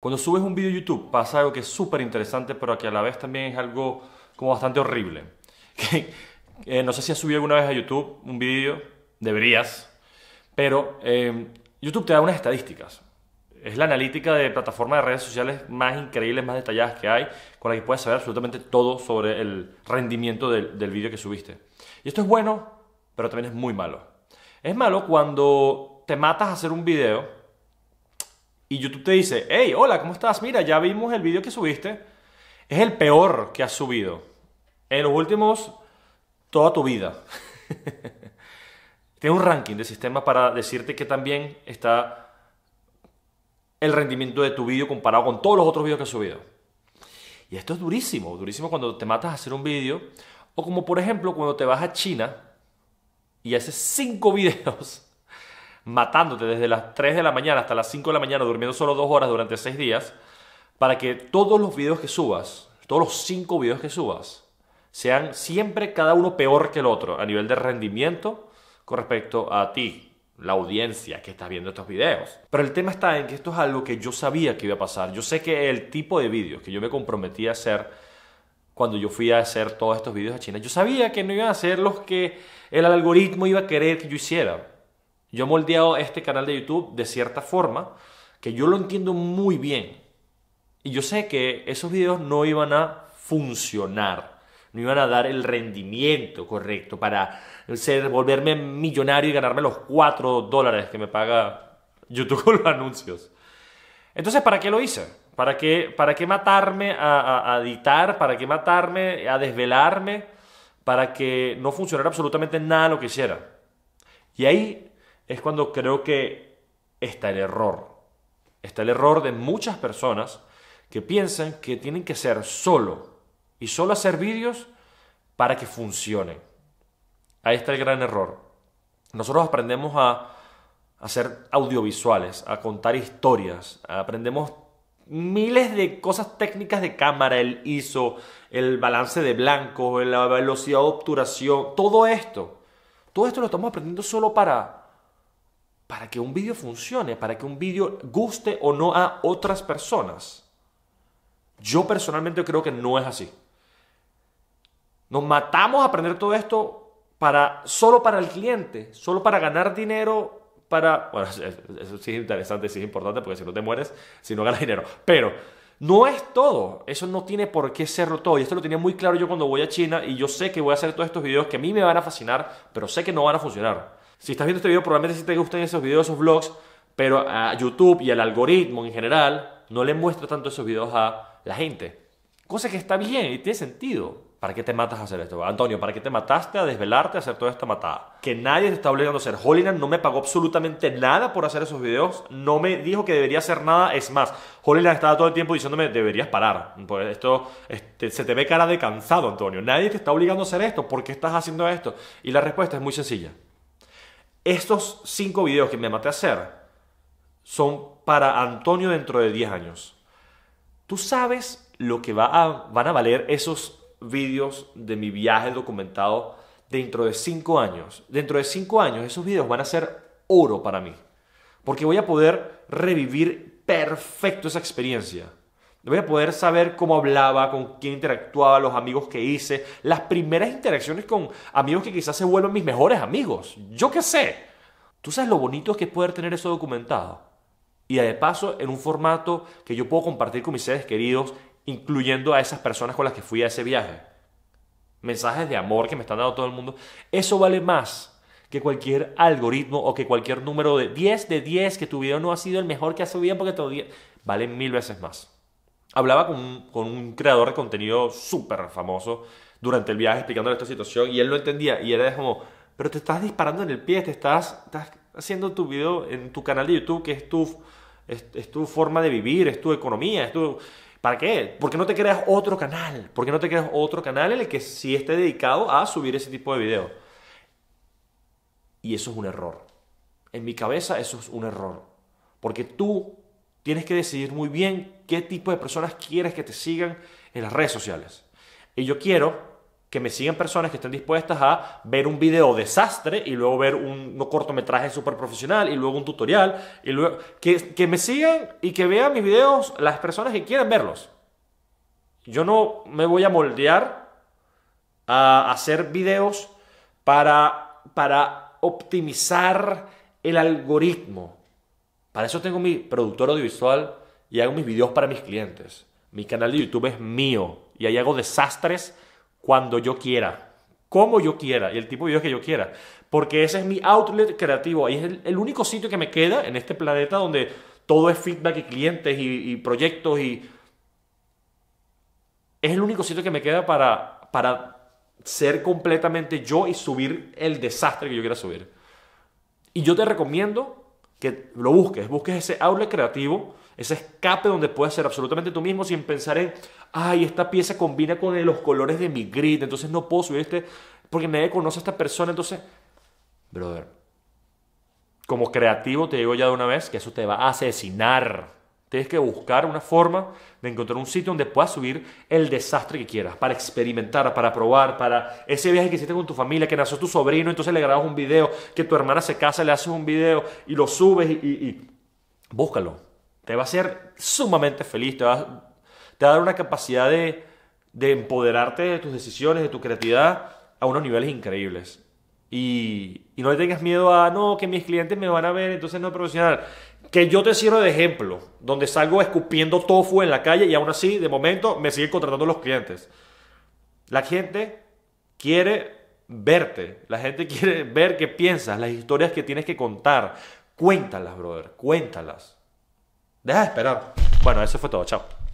Cuando subes un vídeo YouTube pasa algo que es súper interesante, pero que a la vez también es algo como bastante horrible. Eh, no sé si has subido alguna vez a YouTube un vídeo, deberías, pero em, YouTube te da unas estadísticas. Es la analítica de plataformas de redes sociales más increíbles, más detalladas que hay, con la que puedes saber absolutamente todo sobre el rendimiento del, del vídeo que subiste. Y esto es bueno, pero también es muy malo. Es malo cuando te matas a hacer un video y YouTube te dice, hey, hola, ¿cómo estás? Mira, ya vimos el vídeo que subiste. Es el peor que has subido en los últimos toda tu vida. Tiene un ranking de sistema para decirte que también está el rendimiento de tu vídeo comparado con todos los otros vídeos que has subido. Y esto es durísimo, durísimo cuando te matas a hacer un vídeo. O como por ejemplo cuando te vas a China y haces cinco videos matándote desde las 3 de la mañana hasta las 5 de la mañana, durmiendo solo 2 horas durante 6 días, para que todos los videos que subas, todos los 5 videos que subas, sean siempre cada uno peor que el otro a nivel de rendimiento con respecto a ti, la audiencia que está viendo estos videos. Pero el tema está en que esto es algo que yo sabía que iba a pasar. Yo sé que el tipo de vídeos que yo me comprometí a hacer cuando yo fui a hacer todos estos vídeos a China, yo sabía que no iban a ser los que el algoritmo iba a querer que yo hiciera. Yo he moldeado este canal de YouTube de cierta forma que yo lo entiendo muy bien. Y yo sé que esos videos no iban a funcionar, no iban a dar el rendimiento correcto para ser, volverme millonario y ganarme los 4 dólares que me paga YouTube con los anuncios. Entonces, ¿para qué lo hice? ¿Para qué, para qué matarme a, a editar? ¿Para qué matarme a desvelarme? Para que no funcionara absolutamente nada lo que hiciera. Y ahí es cuando creo que está el error. Está el error de muchas personas que piensan que tienen que ser solo y solo hacer vídeos para que funcione Ahí está el gran error. Nosotros aprendemos a hacer audiovisuales, a contar historias, aprendemos miles de cosas técnicas de cámara, el ISO, el balance de blanco, la velocidad de obturación, todo esto. Todo esto lo estamos aprendiendo solo para para que un vídeo funcione, para que un vídeo guste o no a otras personas. Yo personalmente creo que no es así. Nos matamos a aprender todo esto para, solo para el cliente, solo para ganar dinero, para... Bueno, eso sí es interesante, sí es importante, porque si no te mueres, si no ganas dinero. Pero no es todo, eso no tiene por qué serlo todo. Y esto lo tenía muy claro yo cuando voy a China y yo sé que voy a hacer todos estos videos que a mí me van a fascinar, pero sé que no van a funcionar si estás viendo este video, probablemente sí te gusten esos videos, esos vlogs, pero a YouTube y al algoritmo en general no le muestra tanto esos videos a la gente. Cosa que está bien y tiene sentido. ¿Para qué te matas a hacer esto? Antonio, ¿para qué te mataste a desvelarte a hacer toda esta matada? Que nadie te está obligando a hacer. Holinan no me pagó absolutamente nada por hacer esos videos. No me dijo que debería hacer nada. Es más, Holinan estaba todo el tiempo diciéndome, deberías parar. Pues esto este, se te ve cara de cansado, Antonio. Nadie te está obligando a hacer esto. ¿Por qué estás haciendo esto? Y la respuesta es muy sencilla. Estos cinco videos que me maté a hacer son para Antonio dentro de 10 años. Tú sabes lo que van a valer esos videos de mi viaje documentado dentro de 5 años. Dentro de 5 años esos videos van a ser oro para mí. Porque voy a poder revivir perfecto esa experiencia. Voy a poder saber cómo hablaba, con quién interactuaba, los amigos que hice, las primeras interacciones con amigos que quizás se vuelvan mis mejores amigos. Yo qué sé. Tú sabes lo bonito es que es poder tener eso documentado. Y de paso, en un formato que yo puedo compartir con mis seres queridos, incluyendo a esas personas con las que fui a ese viaje. Mensajes de amor que me están dando todo el mundo. Eso vale más que cualquier algoritmo o que cualquier número de 10 de 10 que tu video no ha sido el mejor que has subido porque todavía vale mil veces más hablaba con un, creador de contenido súper famoso durante el viaje explicándole esta situación y él lo entendía y era como, pero te estás disparando en el pie, te estás, estás haciendo tu video en tu canal de YouTube que es tu, es, tu forma de vivir, es tu economía, es tu... ¿Para qué? ¿Por qué no te creas otro canal? ¿Por qué no te creas otro canal en el que sí esté dedicado a subir ese tipo de videos? Y eso es un error. En mi cabeza eso es un error. Porque tú Tienes que decidir muy bien qué tipo de personas quieres que te sigan en las redes sociales. Y yo quiero que me sigan personas que estén dispuestas a ver un video desastre y luego ver un, cortometraje súper profesional y luego un tutorial y luego que, me sigan y que vean mis videos las personas que quieran verlos. Yo no me voy a moldear a hacer videos para, para optimizar el algoritmo. Para eso tengo mi productor audiovisual y hago mis videos para mis clientes. Mi canal de YouTube es mío y ahí hago desastres cuando yo quiera, como yo quiera y el tipo de videos que yo quiera. Porque ese es mi outlet creativo. Ahí es el, único sitio que me queda en este planeta donde todo es feedback y clientes y, y proyectos y... Es el único sitio que me queda para, para ser completamente yo y subir el desastre que yo quiera subir. Y yo te recomiendo que lo busques, busques ese outlet creativo, ese escape donde puedes ser absolutamente tú mismo sin pensar en, ay, esta pieza combina con los colores de mi grid, entonces no puedo subir este, porque nadie conoce a esta persona, entonces, brother, como creativo te digo ya de una vez que eso te va a asesinar. Tienes que buscar una forma de encontrar un sitio donde puedas subir el desastre que quieras, para experimentar, para probar, para ese viaje que hiciste con tu familia, que nació tu sobrino, entonces le grabas un video, que tu hermana se casa, le haces un video y lo subes y, búscalo. Te va a hacer sumamente feliz, te va, a dar una capacidad de, empoderarte de tus decisiones, de tu creatividad a unos niveles increíbles. Y, y, no le tengas miedo a, no, que mis clientes me van a ver, entonces no es profesional que yo te sirva de ejemplo, donde salgo escupiendo tofu en la calle y aún así, de momento, me siguen contratando los clientes. La gente quiere verte, la gente quiere ver qué piensas, las historias que tienes que contar. Cuéntalas, brother, cuéntalas. Deja de esperar. Bueno, eso fue todo, chao.